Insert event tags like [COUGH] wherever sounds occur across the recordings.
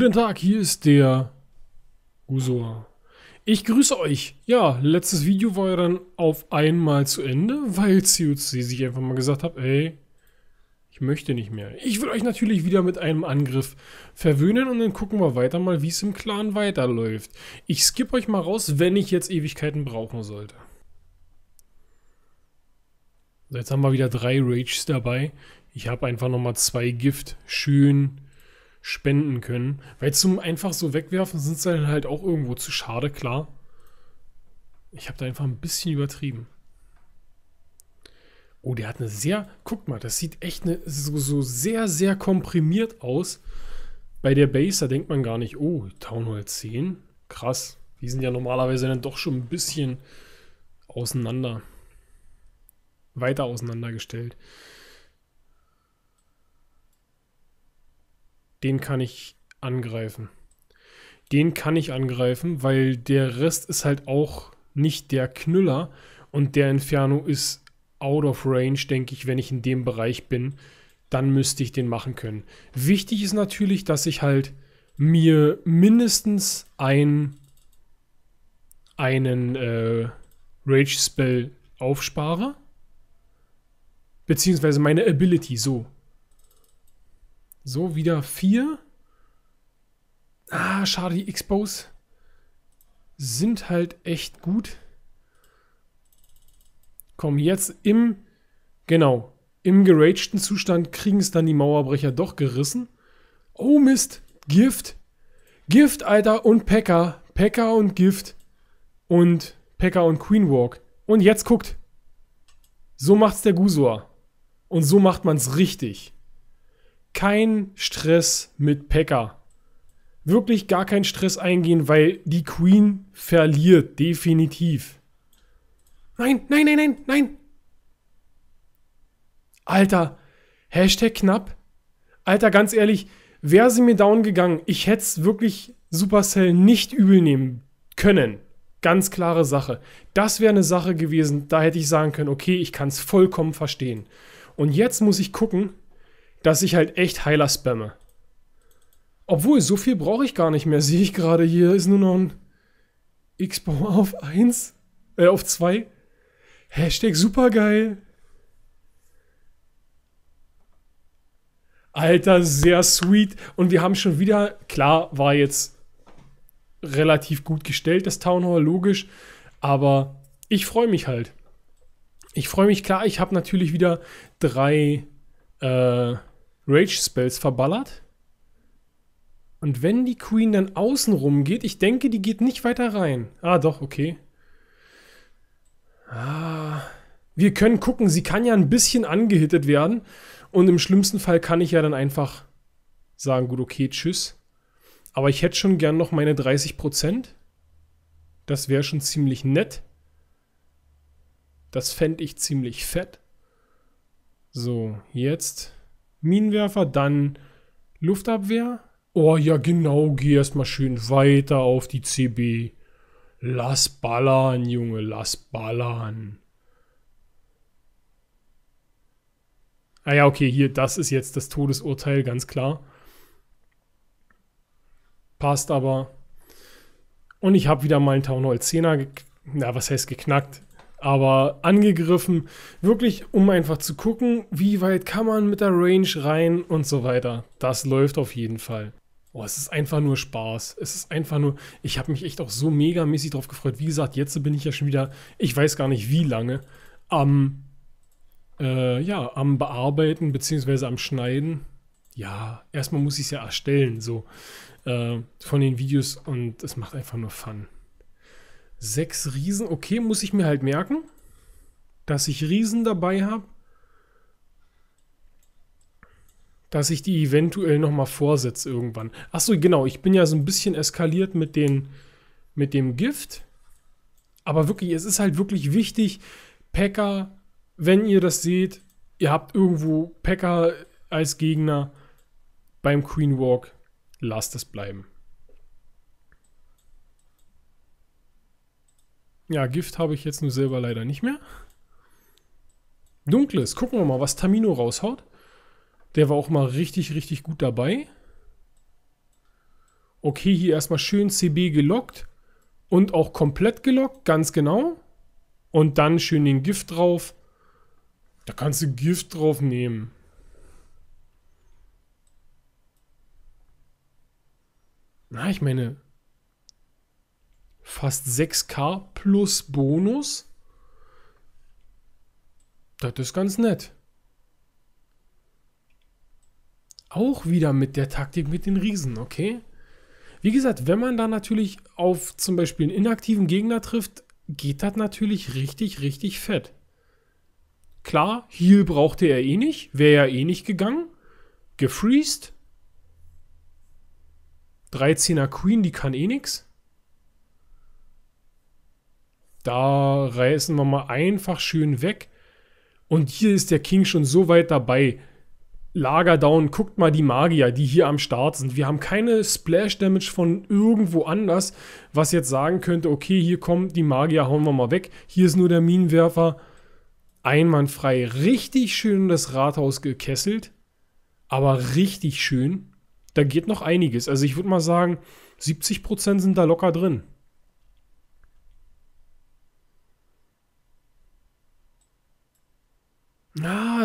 Guten Tag, hier ist der Usor. Ich grüße euch. Ja, letztes Video war ja dann auf einmal zu Ende, weil COC sich einfach mal gesagt hat, ey, ich möchte nicht mehr. Ich will euch natürlich wieder mit einem Angriff verwöhnen und dann gucken wir weiter mal, wie es im Clan weiterläuft. Ich skippe euch mal raus, wenn ich jetzt Ewigkeiten brauchen sollte. Jetzt haben wir wieder drei Rages dabei. Ich habe einfach nochmal zwei Gift. Schön spenden können. Weil zum einfach so wegwerfen sind es dann halt auch irgendwo zu schade, klar. Ich habe da einfach ein bisschen übertrieben. Oh, der hat eine sehr, guck mal, das sieht echt eine, so, so sehr, sehr komprimiert aus. Bei der Base, da denkt man gar nicht, oh, Town Hall 10, krass. Die sind ja normalerweise dann doch schon ein bisschen auseinander, weiter auseinandergestellt. den kann ich angreifen. Den kann ich angreifen, weil der Rest ist halt auch nicht der Knüller und der Inferno ist out of range, denke ich, wenn ich in dem Bereich bin, dann müsste ich den machen können. Wichtig ist natürlich, dass ich halt mir mindestens ein, einen äh, Rage-Spell aufspare. Beziehungsweise meine Ability, so. So, wieder 4. Ah, schade, die Expos sind halt echt gut. Komm, jetzt im, genau, im geragten Zustand kriegen es dann die Mauerbrecher doch gerissen. Oh Mist, Gift. Gift, Alter, und Pekka. Pekka und Gift. Und Pekka und Queen Walk. Und jetzt guckt. So macht's der Gusor. Und so macht man's richtig kein Stress mit Pekka. Wirklich gar keinen Stress eingehen, weil die Queen verliert, definitiv. Nein, nein, nein, nein, nein. Alter, Hashtag knapp. Alter, ganz ehrlich, wäre sie mir down gegangen, ich hätte es wirklich Supercell nicht übel nehmen können. Ganz klare Sache. Das wäre eine Sache gewesen, da hätte ich sagen können, okay, ich kann es vollkommen verstehen. Und jetzt muss ich gucken, dass ich halt echt Heiler spamme. Obwohl, so viel brauche ich gar nicht mehr. [LAUGHS] Sehe ich gerade hier, ist nur noch ein X-Baum [LAUGHS] auf 1. Äh, auf 2. Hashtag supergeil. Alter, sehr sweet. Und wir haben schon wieder, klar, war jetzt relativ gut gestellt, das Town Hall, logisch. Aber ich freue mich halt. Ich freue mich, klar, ich habe natürlich wieder drei äh, Rage-Spells verballert. Und wenn die Queen dann außen rum geht, ich denke, die geht nicht weiter rein. Ah, doch, okay. Ah, wir können gucken, sie kann ja ein bisschen angehittet werden. Und im schlimmsten Fall kann ich ja dann einfach sagen, gut, okay, tschüss. Aber ich hätte schon gern noch meine 30%. Das wäre schon ziemlich nett. Das fände ich ziemlich fett. So, jetzt Minenwerfer, dann Luftabwehr. Oh ja, genau, geh erstmal schön weiter auf die CB. Lass ballern, Junge, lass ballern. Ah ja, okay, hier, das ist jetzt das Todesurteil, ganz klar. Passt aber. Und ich habe wieder mal einen Town Hall 10er, na, was heißt geknackt? aber angegriffen, wirklich um einfach zu gucken, wie weit kann man mit der Range rein und so weiter. Das läuft auf jeden Fall. Oh, es ist einfach nur Spaß. Es ist einfach nur, ich habe mich echt auch so megamäßig drauf gefreut. Wie gesagt, jetzt bin ich ja schon wieder, ich weiß gar nicht wie lange, am, äh, ja, am Bearbeiten bzw. am Schneiden. Ja, erstmal muss ich es ja erstellen, so, äh, von den Videos und es macht einfach nur Fun. Sechs Riesen. Okay, muss ich mir halt merken, dass ich Riesen dabei habe. Dass ich die eventuell nochmal vorsetze irgendwann. Achso, genau. Ich bin ja so ein bisschen eskaliert mit, den, mit dem Gift. Aber wirklich, es ist halt wirklich wichtig, Packer, wenn ihr das seht, ihr habt irgendwo Packer als Gegner beim Queen Walk, lasst es bleiben. Ja, Gift habe ich jetzt nur selber leider nicht mehr. Dunkles, gucken wir mal, was Tamino raushaut. Der war auch mal richtig, richtig gut dabei. Okay, hier erstmal schön CB gelockt. Und auch komplett gelockt, ganz genau. Und dann schön den Gift drauf. Da kannst du Gift drauf nehmen. Na, ich meine, fast 6K plus Bonus. Das ist ganz nett. Auch wieder mit der Taktik mit den Riesen, okay? Wie gesagt, wenn man da natürlich auf zum Beispiel einen inaktiven Gegner trifft, geht das natürlich richtig, richtig fett. Klar, Heal brauchte er eh nicht, wäre ja eh nicht gegangen. Gefreezed. 13er Queen, die kann eh nichts. Da reißen wir mal einfach schön weg. Und hier ist der King schon so weit dabei. Lager down, guckt mal die Magier, die hier am Start sind. Wir haben keine Splash-Damage von irgendwo anders, was jetzt sagen könnte, okay, hier kommen die Magier, hauen wir mal weg. Hier ist nur der Minenwerfer. Einwandfrei. Richtig schön das Rathaus gekesselt. Aber richtig schön. Da geht noch einiges. Also ich würde mal sagen, 70% sind da locker drin.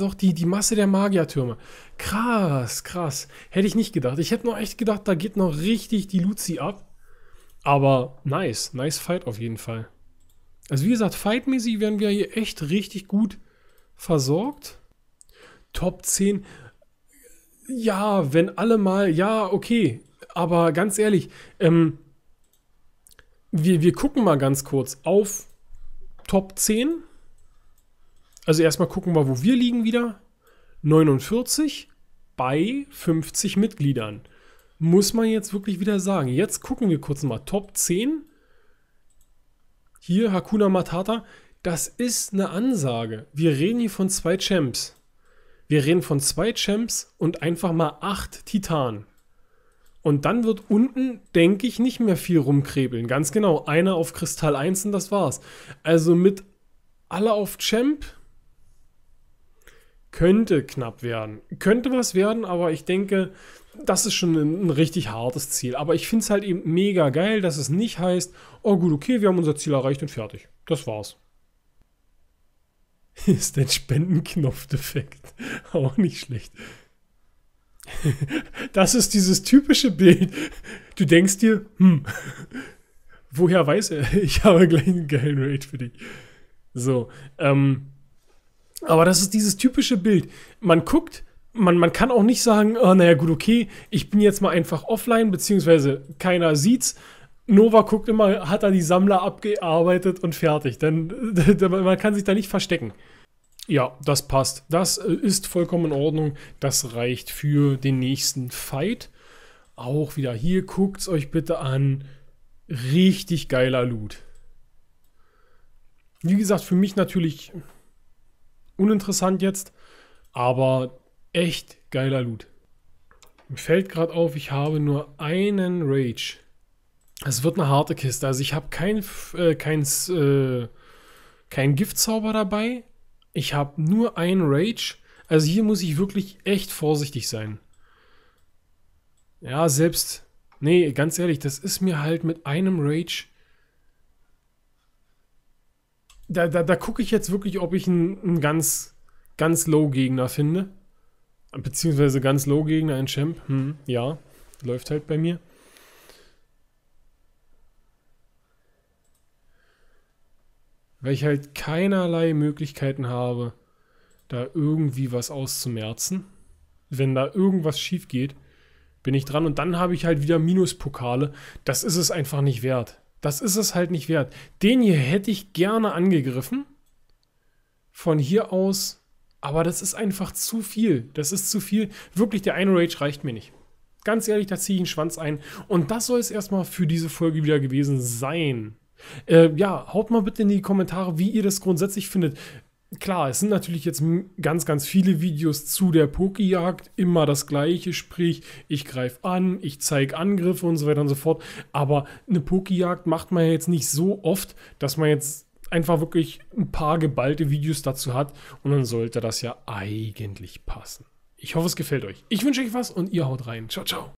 doch, halt die, die Masse der Magiertürme. Krass, krass. Hätte ich nicht gedacht. Ich hätte noch echt gedacht, da geht noch richtig die Luzi ab. Aber nice, nice Fight auf jeden Fall. Also wie gesagt, fightmäßig werden wir hier echt richtig gut versorgt. Top 10. Ja, wenn alle mal, ja, okay. Aber ganz ehrlich, ähm, wir, wir gucken mal ganz kurz auf Top 10 also erstmal gucken wir, wo wir liegen wieder. 49 bei 50 Mitgliedern. Muss man jetzt wirklich wieder sagen. Jetzt gucken wir kurz mal. Top 10. Hier Hakuna Matata. Das ist eine Ansage. Wir reden hier von zwei Champs. Wir reden von zwei Champs und einfach mal acht Titanen. Und dann wird unten, denke ich, nicht mehr viel rumkrebeln. Ganz genau. Einer auf Kristall 1 und das war's. Also mit alle auf Champ könnte knapp werden. Könnte was werden, aber ich denke, das ist schon ein, ein richtig hartes Ziel. Aber ich finde es halt eben mega geil, dass es nicht heißt, oh gut, okay, wir haben unser Ziel erreicht und fertig. Das war's. [LAUGHS] Ist ein Spendenknopf defekt? [LAUGHS] Auch nicht schlecht. [LAUGHS] Das ist dieses typische Bild. Du denkst dir, hm, woher weiß er? Ich habe gleich einen geilen Raid für dich. So, ähm, aber das ist dieses typische Bild. Man guckt, man, man kann auch nicht sagen, oh, ah, naja, gut, okay, ich bin jetzt mal einfach offline, beziehungsweise keiner sieht's. Nova guckt immer, hat er die Sammler abgearbeitet und fertig. Denn [LAUGHS] man kann sich da nicht verstecken. Ja, das passt. Das äh, ist vollkommen in Ordnung. Das reicht für den nächsten Fight. Auch wieder hier, guckt's euch bitte an. Richtig geiler Loot. Wie gesagt, für mich natürlich uninteressant jetzt, aber echt geiler Loot. Mir fällt gerade auf, ich habe nur einen Rage. Es wird eine harte Kiste. Also ich habe kein, äh, kein, äh, kein Giftzauber dabei. Ich habe nur einen Rage. Also hier muss ich wirklich echt vorsichtig sein. Ja, selbst... Nee, ganz ehrlich, das ist mir halt mit einem Rage da, da, da gucke ich jetzt wirklich, ob ich einen, ganz, ganz Low-Gegner finde. Beziehungsweise ganz Low-Gegner, ein Champ. Hm, ja, läuft halt bei mir. Weil ich halt keinerlei Möglichkeiten habe, da irgendwie was auszumerzen. Wenn da irgendwas schief geht, bin ich dran und dann habe ich halt wieder Minuspokale. Das ist es einfach nicht wert. Das ist es halt nicht wert. Den hier hätte ich gerne angegriffen. Von hier aus. Aber das ist einfach zu viel. Das ist zu viel. Wirklich, der eine Rage reicht mir nicht. Ganz ehrlich, da ziehe ich einen Schwanz ein. Und das soll es erstmal für diese Folge wieder gewesen sein. Äh, ja, haut mal bitte in die Kommentare, wie ihr das grundsätzlich findet klar, es sind natürlich jetzt ganz, ganz viele Videos zu der Pokejagd, immer das gleiche, sprich, ich greife an, ich zeige Angriffe und so weiter und so fort. Aber eine Pokejagd macht man ja jetzt nicht so oft, dass man jetzt einfach wirklich ein paar geballte Videos dazu hat und dann sollte das ja eigentlich passen. Ich hoffe, es gefällt euch. Ich wünsche euch was und ihr haut rein. Ciao, ciao.